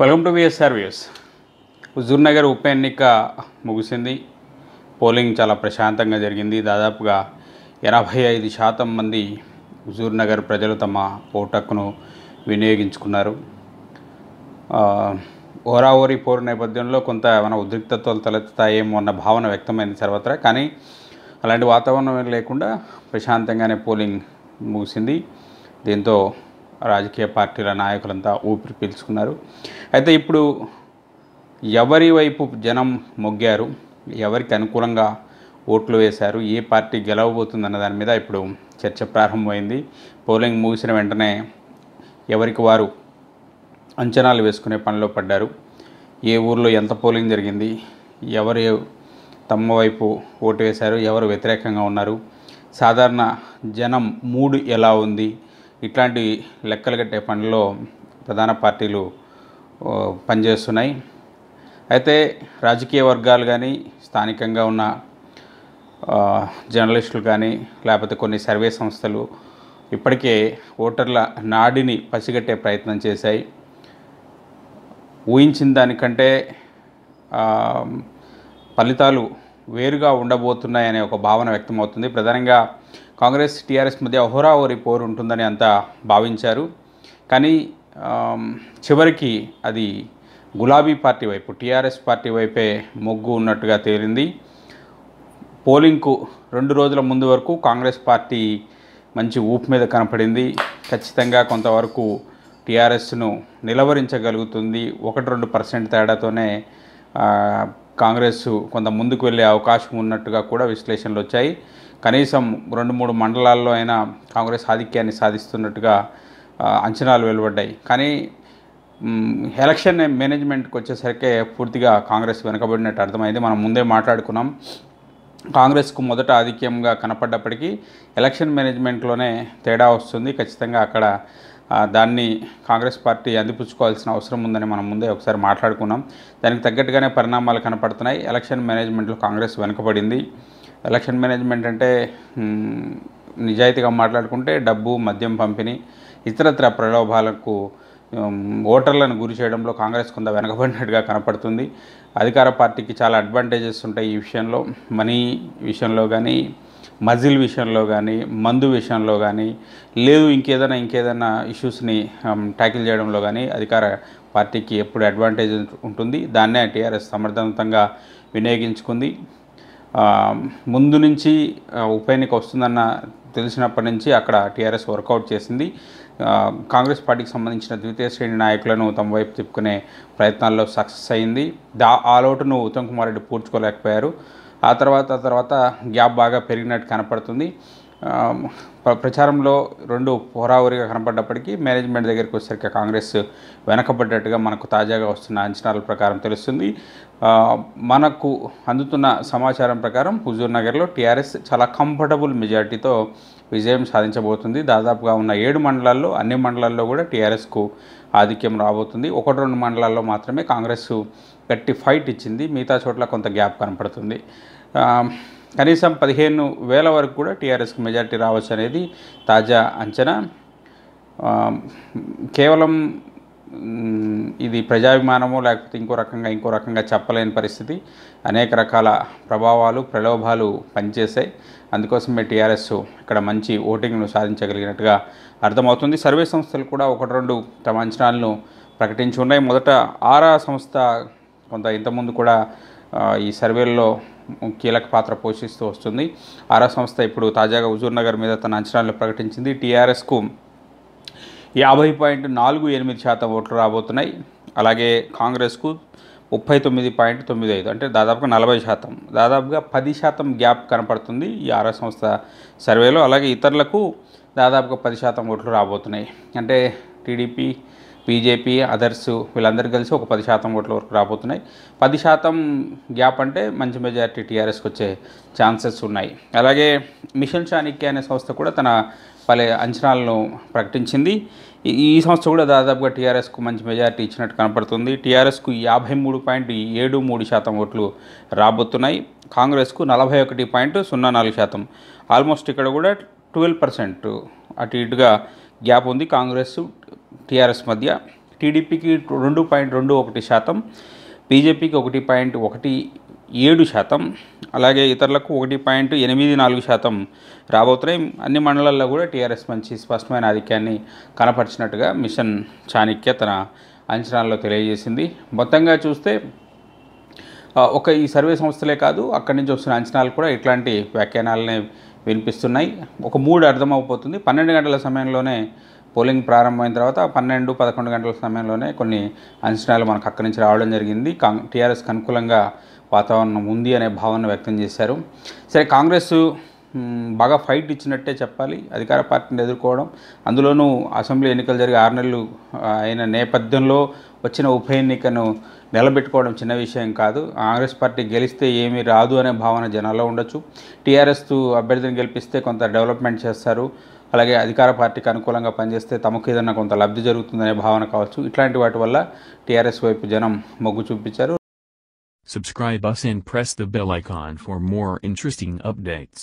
Welcome to VSR views Huzurnagar ఉప ఎన్నిక ముగిసింది పోలింగ్ చాలా ప్రశాంతంగా జరిగింది దాదాపుగా ఎనభై ఐదు శాతం మంది హుజూర్నగర్ ప్రజలు తమ పోటక్కును వినియోగించుకున్నారు ఓరావోరి పోరు నేపథ్యంలో కొంత మన ఉద్రిక్తత్వాలు తలెత్తుతాయేమో అన్న భావన వ్యక్తమైంది సర్వత్రా కానీ అలాంటి వాతావరణం లేకుండా ప్రశాంతంగానే పోలింగ్ ముగిసింది దీంతో రాజకీయ పార్టీల నాయకులంతా ఊపిరి పీల్చుకున్నారు అయితే ఇప్పుడు ఎవరి వైపు జనం మొగ్గారు ఎవరికి అనుకూలంగా ఓట్లు వేశారు ఏ పార్టీ గెలవబోతుందన్న దాని మీద ఇప్పుడు చర్చ ప్రారంభమైంది పోలింగ్ ముగిసిన వెంటనే ఎవరికి వారు అంచనాలు వేసుకునే పనిలో పడ్డారు ఏ ఊర్లో ఎంత పోలింగ్ జరిగింది ఎవరు తమ వైపు ఓటు వేశారు ఎవరు వ్యతిరేకంగా ఉన్నారు సాధారణ జనం మూడు ఎలా ఉంది ఇట్లాంటి లెక్కలు కట్టే పనిలో ప్రధాన పార్టీలు పనిచేస్తున్నాయి అయితే రాజకీయ వర్గాలు కానీ స్థానికంగా ఉన్న జర్నలిస్టులు కానీ లేకపోతే కొన్ని సర్వే సంస్థలు ఇప్పటికే ఓటర్ల నాడిని పసిగట్టే ప్రయత్నం చేశాయి ఊహించిన దానికంటే ఫలితాలు వేరుగా ఉండబోతున్నాయనే ఒక భావన వ్యక్తమవుతుంది ప్రధానంగా కాంగ్రెస్ టీఆర్ఎస్ మధ్య అహోరాహోరి పోరు ఉంటుందని అంతా భావించారు కానీ చివరికి అది గులాబీ పార్టీ వైపు టీఆర్ఎస్ పార్టీ వైపే మొగ్గు ఉన్నట్టుగా తేలింది పోలింగ్కు రెండు రోజుల ముందు వరకు కాంగ్రెస్ పార్టీ మంచి ఊపు మీద కనపడింది ఖచ్చితంగా కొంతవరకు టీఆర్ఎస్ను నిలవరించగలుగుతుంది ఒకటి రెండు పర్సెంట్ తేడాతోనే కాంగ్రెస్ కొంత ముందుకు వెళ్ళే అవకాశం ఉన్నట్టుగా కూడా విశ్లేషణలు వచ్చాయి కనీసం రెండు మూడు మండలాల్లో అయినా కాంగ్రెస్ ఆధిక్యాన్ని సాధిస్తున్నట్టుగా అంచనాలు వెలువడ్డాయి కానీ ఎలక్షన్ మేనేజ్మెంట్కి వచ్చేసరికి పూర్తిగా కాంగ్రెస్ వెనుకబడినట్టు అర్థమైంది మనం ముందే మాట్లాడుకున్నాం కాంగ్రెస్కు మొదట ఆధిక్యంగా కనపడ్డప్పటికీ ఎలక్షన్ మేనేజ్మెంట్లోనే తేడా వస్తుంది ఖచ్చితంగా అక్కడ దాన్ని కాంగ్రెస్ పార్టీ అందిపుచ్చుకోవాల్సిన అవసరం ఉందని మనం ముందే ఒకసారి మాట్లాడుకున్నాం దానికి తగ్గట్టుగానే పరిణామాలు కనపడుతున్నాయి ఎలక్షన్ మేనేజ్మెంట్లో కాంగ్రెస్ వెనుకబడింది ఎలక్షన్ మేనేజ్మెంట్ అంటే నిజాయితీగా మాట్లాడుకుంటే డబ్బు మద్యం పంపిణీ ఇతరత్ర ప్రలోభాలకు ఓటర్లను గురి చేయడంలో కాంగ్రెస్ కొంత వెనకబడినట్టుగా కనపడుతుంది అధికార పార్టీకి చాలా అడ్వాంటేజెస్ ఉంటాయి ఈ విషయంలో మనీ విషయంలో కానీ మజిల్ విషయంలో కానీ మందు విషయంలో కానీ లేదు ఇంకేదైనా ఇంకేదైనా ఇష్యూస్ని ట్యాకిల్ చేయడంలో కానీ అధికార పార్టీకి ఎప్పుడు అడ్వాంటేజ్ ఉంటుంది దాన్నే టీఆర్ఎస్ సమర్థవంతంగా వినియోగించుకుంది ముందు నుంచి ఉప ఎన్నిక వస్తుందన్న తెలిసినప్పటి నుంచి అక్కడ టీఆర్ఎస్ వర్కౌట్ చేసింది కాంగ్రెస్ పార్టీకి సంబంధించిన ద్వితీయ శ్రేణి నాయకులను తమ వైపు తిప్పుకునే ప్రయత్నాల్లో సక్సెస్ అయింది దా ఆ లోటును ఉత్తమ్ కుమార్ రెడ్డి పూడ్చుకోలేకపోయారు ఆ తర్వాత తర్వాత గ్యాప్ బాగా పెరిగినట్టు కనపడుతుంది ప్రచారంలో రెండు పోరావరిగా కనపడ్డప్పటికీ మేనేజ్మెంట్ దగ్గరికి వచ్చేసరికి కాంగ్రెస్ వెనకబడ్డట్టుగా మనకు తాజాగా వస్తున్న అంచనాల ప్రకారం తెలుస్తుంది మనకు అందుతున్న సమాచారం ప్రకారం హుజూర్నగర్లో టీఆర్ఎస్ చాలా కంఫర్టబుల్ మెజార్టీతో విజయం సాధించబోతుంది దాదాపుగా ఉన్న ఏడు మండలాల్లో అన్ని మండలాల్లో కూడా టీఆర్ఎస్కు ఆధిక్యం రాబోతుంది ఒకటి రెండు మండలాల్లో మాత్రమే కాంగ్రెస్ గట్టి ఫైట్ ఇచ్చింది మిగతా చోట్ల కొంత గ్యాప్ కనపడుతుంది కనీసం పదిహేను వేల వరకు కూడా టీఆర్ఎస్కి మెజార్టీ రావచ్చు అనేది తాజా అంచనా కేవలం ఇది ప్రజాభిమానము లేకపోతే ఇంకో రకంగా ఇంకో రకంగా చెప్పలేని పరిస్థితి అనేక రకాల ప్రభావాలు ప్రలోభాలు పనిచేసాయి అందుకోసమే టీఆర్ఎస్ ఇక్కడ మంచి ఓటింగ్ను సాధించగలిగినట్టుగా అర్థమవుతుంది సర్వే సంస్థలు కూడా ఒకటి రెండు తమ అంచనాలను ప్రకటించి ఉన్నాయి మొదట ఆరా సంస్థ కొంత ఇంతకుముందు కూడా ఈ సర్వేల్లో కీలక పాత్ర పోషిస్తూ వస్తుంది ఆరా సంస్థ ఇప్పుడు తాజాగా హుజూర్నగర్ మీద తన అంచనాలను ప్రకటించింది టీఆర్ఎస్కు యాభై పాయింట్ నాలుగు ఎనిమిది శాతం ఓట్లు రాబోతున్నాయి అలాగే కాంగ్రెస్కు ముప్పై తొమ్మిది పాయింట్ తొమ్మిది ఐదు అంటే దాదాపుగా నలభై శాతం దాదాపుగా పది శాతం గ్యాప్ కనపడుతుంది ఈ ఆరా సంస్థ సర్వేలో అలాగే ఇతరులకు దాదాపుగా పది శాతం ఓట్లు రాబోతున్నాయి అంటే టీడీపీ బీజేపీ అదర్స్ వీళ్ళందరూ కలిసి ఒక పది శాతం ఓట్ల వరకు రాబోతున్నాయి పది శాతం గ్యాప్ అంటే మంచి మెజారిటీ టీఆర్ఎస్కి వచ్చే ఛాన్సెస్ ఉన్నాయి అలాగే మిషన్ చాణిక్య అనే సంస్థ కూడా తన పలు అంచనాలను ప్రకటించింది ఈ సంస్థ కూడా దాదాపుగా టీఆర్ఎస్కు మంచి మెజారిటీ ఇచ్చినట్టు కనపడుతుంది టీఆర్ఎస్కు యాభై మూడు పాయింట్ ఏడు మూడు శాతం ఓట్లు రాబోతున్నాయి కాంగ్రెస్కు నలభై ఒకటి పాయింట్ సున్నా నాలుగు శాతం ఆల్మోస్ట్ ఇక్కడ కూడా ట్వెల్వ్ పర్సెంట్ అటు ఇటుగా గ్యాప్ ఉంది కాంగ్రెస్ టీఆర్ఎస్ మధ్య టీడీపీకి రెండు పాయింట్ రెండు ఒకటి శాతం బీజేపీకి ఒకటి పాయింట్ ఒకటి ఏడు శాతం అలాగే ఇతరులకు ఒకటి పాయింట్ ఎనిమిది నాలుగు శాతం రాబోతున్నాయి అన్ని మండలాల్లో కూడా టీఆర్ఎస్ మంచి స్పష్టమైన ఆధిక్యాన్ని కనపరిచినట్టుగా మిషన్ చాణిక్య తన అంచనాల్లో తెలియజేసింది మొత్తంగా చూస్తే ఒక ఈ సర్వే సంస్థలే కాదు అక్కడి నుంచి వస్తున్న అంచనాలు కూడా ఇట్లాంటి వ్యాఖ్యానాలనే వినిపిస్తున్నాయి ఒక మూడు అర్థమవుతుంది పన్నెండు గంటల సమయంలోనే పోలింగ్ ప్రారంభమైన తర్వాత పన్నెండు పదకొండు గంటల సమయంలోనే కొన్ని అంచనాలు మనకు అక్కడి నుంచి రావడం జరిగింది కాంగ్ టీఆర్ఎస్కి అనుకూలంగా వాతావరణం ఉంది అనే భావన వ్యక్తం చేశారు సరే కాంగ్రెస్ బాగా ఫైట్ ఇచ్చినట్టే చెప్పాలి అధికార పార్టీని ఎదుర్కోవడం అందులోనూ అసెంబ్లీ ఎన్నికలు జరిగి ఆరు నెలలు అయిన నేపథ్యంలో వచ్చిన ఉప ఎన్నికను నిలబెట్టుకోవడం చిన్న విషయం కాదు కాంగ్రెస్ పార్టీ గెలిస్తే ఏమీ రాదు అనే భావన జనాల్లో ఉండొచ్చు టీఆర్ఎస్ అభ్యర్థిని గెలిపిస్తే కొంత డెవలప్మెంట్ చేస్తారు అలాగే అధికార పార్టీకి అనుకూలంగా పనిచేస్తే తమకు ఏదైనా కొంత లబ్ధి జరుగుతుందనే భావన కావచ్చు ఇట్లాంటి వాటి వల్ల టీఆర్ఎస్ వైపు జనం మొగ్గు చూపించారు Subscribe us and press the bell icon for more interesting updates.